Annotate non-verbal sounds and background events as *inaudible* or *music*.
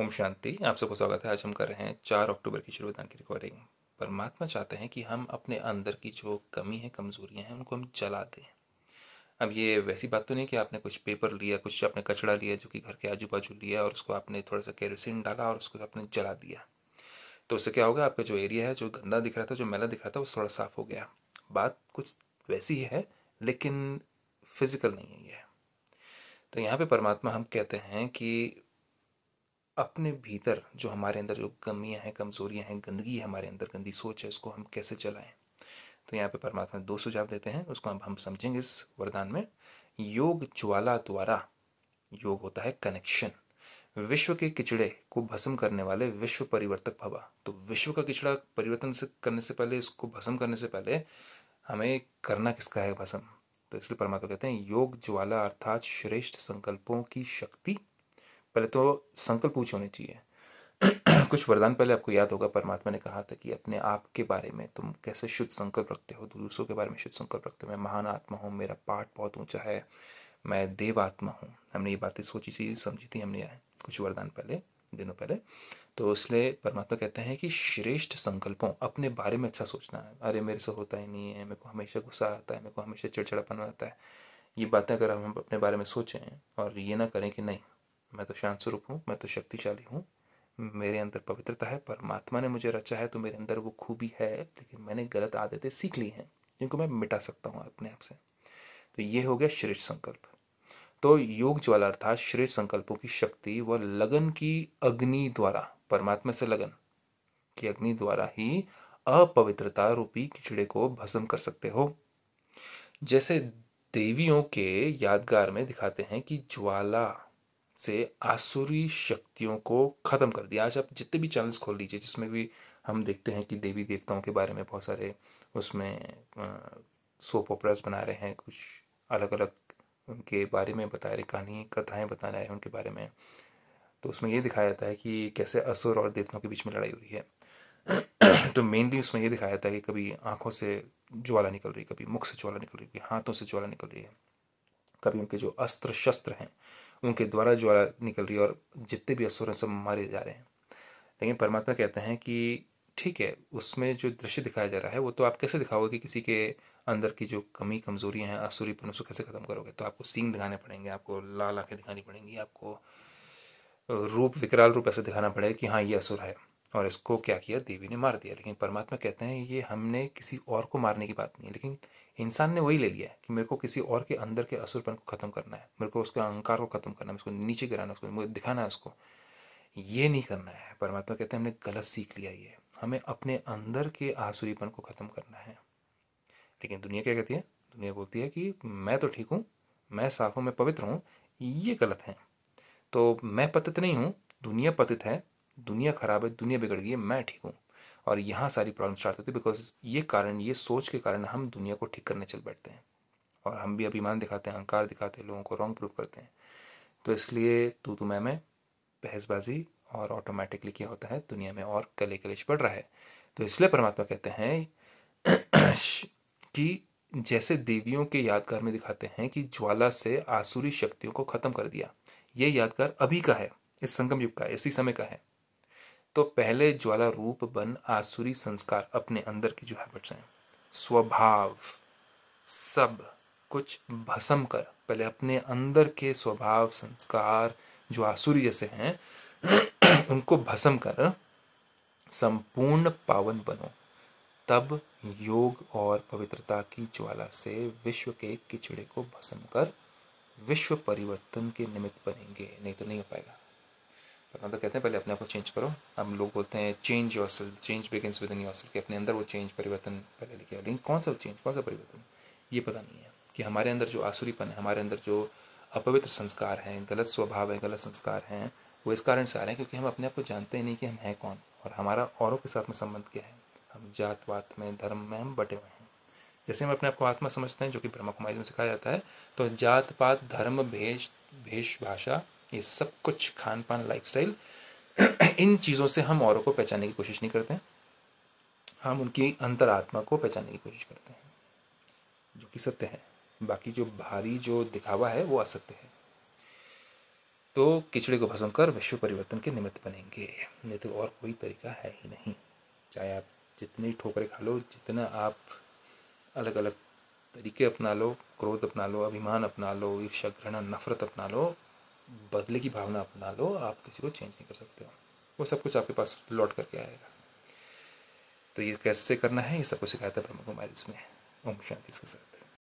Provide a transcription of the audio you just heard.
ओम शांति आप सबको स्वागत है आज हम कर रहे हैं चार अक्टूबर की शुरुआत की रिकॉर्डिंग परमात्मा चाहते हैं कि हम अपने अंदर की जो कमी है कमजोरियां हैं उनको हम जला दें अब ये वैसी बात तो नहीं कि आपने कुछ पेपर लिया कुछ आपने कचड़ा लिया जो कि घर के आजू बाजू लिया और उसको आपने थोड़ा सा केरोसिन डाला और उसको आपने जला दिया तो उससे क्या होगा आपका जो एरिया है जो गंदा दिख रहा था जो मैला दिख रहा था वो थोड़ा साफ हो गया बात कुछ वैसी है लेकिन फिजिकल नहीं है तो यहाँ पे परमात्मा हम कहते हैं कि अपने भीतर जो हमारे अंदर जो कमियां हैं कमजोरियां हैं गंदगी है हमारे अंदर गंदी सोच है उसको हम कैसे चलाएं तो यहाँ पे परमात्मा दो सुझाव देते हैं उसको हम हम समझेंगे इस वरदान में योग ज्वाला द्वारा योग होता है कनेक्शन विश्व के किचड़े को भस्म करने वाले विश्व परिवर्तक भवा तो विश्व का किचड़ा परिवर्तन से करने से पहले इसको भस्म करने से पहले हमें करना किसका है भस्म तो इसलिए परमात्मा कहते हैं योग ज्वाला अर्थात श्रेष्ठ संकल्पों की शक्ति पहले तो संकल्प पूछ होने चाहिए *clears throat* कुछ वरदान पहले आपको याद होगा परमात्मा ने कहा था कि अपने आप के बारे में तुम कैसे शुद्ध संकल्प रखते हो दूसरों के बारे में शुद्ध संकल्प रखते हो मैं महान आत्मा हूँ मेरा पाठ बहुत ऊंचा है मैं देव आत्मा हूँ हमने ये बातें सोची थी समझी थी हमने कुछ वरदान पहले दिनों पहले तो इसलिए परमात्मा कहते हैं कि श्रेष्ठ संकल्पों अपने बारे में अच्छा सोचना है अरे मेरे से होता ही नहीं है मेरे को हमेशा गुस्सा आता है मेरे को हमेशा चिड़चिड़ापन आता है ये बातें अगर हम अपने बारे में सोचें और ये ना करें कि नहीं मैं तो शांत स्वरूप हूँ मैं तो शक्तिशाली हूँ मेरे अंदर पवित्रता है परमात्मा ने मुझे रचा है तो मेरे अंदर वो खूबी है लेकिन मैंने गलत आदतें सीख ली हैं जिनको मैं मिटा सकता हूँ अपने आप से तो ये हो गया श्रेष्ठ संकल्प तो योग ज्वाला अर्थात श्रेष्ठ संकल्पों की शक्ति व लगन की अग्नि द्वारा परमात्मा से लगन की अग्नि द्वारा ही अपवित्रता रूपी किचड़े को भस्म कर सकते हो जैसे देवियों के यादगार में दिखाते हैं कि ज्वाला से आसुरी शक्तियों को ख़त्म कर दिया आज आप जितने भी चैनल्स खोल लीजिए जिसमें भी हम देखते हैं कि देवी देवताओं के बारे में बहुत सारे उसमें सोप ओपरास बना रहे हैं कुछ अलग अलग उनके बारे में बता रहे कहानी कथाएँ बता रहे हैं उनके बारे में तो उसमें ये दिखाया जाता है कि कैसे असुर और देवताओं के बीच में लड़ाई हो रही है *clears throat* तो मेनली उसमें ये दिखाया जाता है कि कभी आँखों से ज्वाला निकल रही है कभी मुख से ज्वाला निकल रही है हाथों से ज्वाला निकल रही है कभी उनके जो अस्त्र शस्त्र हैं उनके द्वारा ज्वाला निकल रही है और जितने भी असुर हैं सब मारे जा रहे हैं लेकिन परमात्मा कहते हैं कि ठीक है उसमें जो दृश्य दिखाया जा रहा है वो तो आप कैसे दिखाओगे कि किसी के अंदर की जो कमी कमजोरियां हैं पर उसको कैसे ख़त्म करोगे तो आपको सींग दिखाने पड़ेंगे आपको लाल आँखें दिखानी पड़ेंगी आपको रूप विकराल रूप ऐसे दिखाना पड़ेगा कि हाँ ये असुर है और इसको क्या किया देवी ने मार दिया लेकिन परमात्मा कहते हैं ये हमने किसी और को मारने की बात नहीं है लेकिन इंसान ने वही ले लिया है कि मेरे को किसी और के अंदर के असुरपन को ख़त्म करना है मेरे को उसके अहंकार को ख़त्म करना है उसको नीचे गिराना उसको मुझे दिखाना है उसको ये नहीं करना है परमात्मा कहते हैं हमने गलत सीख लिया ये हमें अपने अंदर के आसुरीपन को ख़त्म करना है लेकिन दुनिया क्या कहती है दुनिया बोलती है कि मैं तो ठीक हूँ मैं साफ हूँ मैं पवित्र हूँ ये गलत है तो मैं पतित नहीं हूँ दुनिया पतित है दुनिया खराब है दुनिया बिगड़ गई है मैं ठीक हूँ और यहाँ सारी प्रॉब्लम स्टार्ट होती है बिकॉज ये कारण ये सोच के कारण हम दुनिया को ठीक करने चल बैठते हैं और हम भी अभिमान दिखाते हैं अहंकार दिखाते हैं लोगों को रॉन्ग प्रूफ करते हैं तो इसलिए तू तो मैं मैं बहसबाजी और ऑटोमेटिकली क्या होता है दुनिया में और कले कलेश बढ़ रहा है तो इसलिए परमात्मा कहते हैं *clears throat* कि जैसे देवियों के यादगार में दिखाते हैं कि ज्वाला से आसुरी शक्तियों को खत्म कर दिया ये यादगार अभी का है इस संगम युग का इसी समय का है तो पहले ज्वाला रूप बन आसुरी संस्कार अपने अंदर की जो है हैं स्वभाव सब कुछ भसम कर पहले अपने अंदर के स्वभाव संस्कार जो आसुरी जैसे हैं *clears throat* उनको भसम कर संपूर्ण पावन बनो तब योग और पवित्रता की ज्वाला से विश्व के किचड़े को भसम कर विश्व परिवर्तन के निमित्त बनेंगे नहीं तो नहीं हो पाएगा करना तो कहते हैं पहले अपने आप को चेंज करो हम लोग बोलते हैं change yourself change begin within yourself कि अपने अंदर वो चेंज परिवर्तन पहले लिखे लेकिन कौन सा चेंज कौन सा परिवर्तन ये पता नहीं है कि हमारे अंदर जो आसुरीपन है हमारे अंदर जो अपवित्र संस्कार हैं गलत स्वभाव है गलत संस्कार हैं वो इस कारण से आ रहे हैं क्योंकि हम अपने आप को जानते ही नहीं कि हम हैं कौन और हमारा औरों के साथ में संबंध क्या है हम जातवात में धर्म में हम बटे हुए हैं जैसे हम अपने आप को आत्मा समझते हैं जो कि ब्रह्मा कुमारी में सिखाया जाता है तो जात पात धर्म भेष भेष भाषा ये सब कुछ खान पान लाइफ इन चीज़ों से हम औरों को पहचानने की कोशिश नहीं करते हैं हम उनकी अंतरात्मा को पहचानने की कोशिश करते हैं जो कि सत्य है बाकी जो भारी जो दिखावा है वो असत्य है तो किचड़े को भसम कर विश्व परिवर्तन के निमित्त बनेंगे नहीं तो और कोई तरीका है ही नहीं चाहे आप जितनी ठोकरें खा लो जितना आप अलग अलग तरीके अपना लो क्रोध अपना लो अभिमान अपना लो ईर्षा घृणा नफरत अपना लो बदले की भावना अपना लो आप किसी को चेंज नहीं कर सकते हो वो सब कुछ आपके पास लौट करके आएगा तो ये कैसे करना है ये सबको सिखाया था ब्रह्म कुमारी इसमें ओम शांति इसके साथ